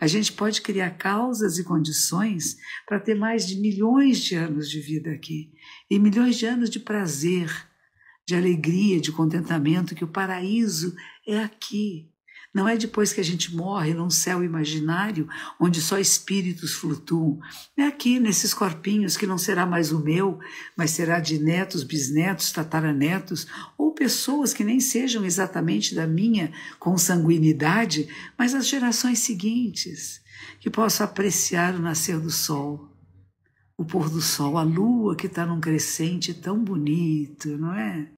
A gente pode criar causas e condições para ter mais de milhões de anos de vida aqui e milhões de anos de prazer, de alegria, de contentamento, que o paraíso é aqui. Não é depois que a gente morre num céu imaginário onde só espíritos flutuam. É aqui, nesses corpinhos que não será mais o meu, mas será de netos, bisnetos, tataranetos ou pessoas que nem sejam exatamente da minha consanguinidade, mas as gerações seguintes, que posso apreciar o nascer do sol o pôr do sol, a lua que está num crescente tão bonito, não é?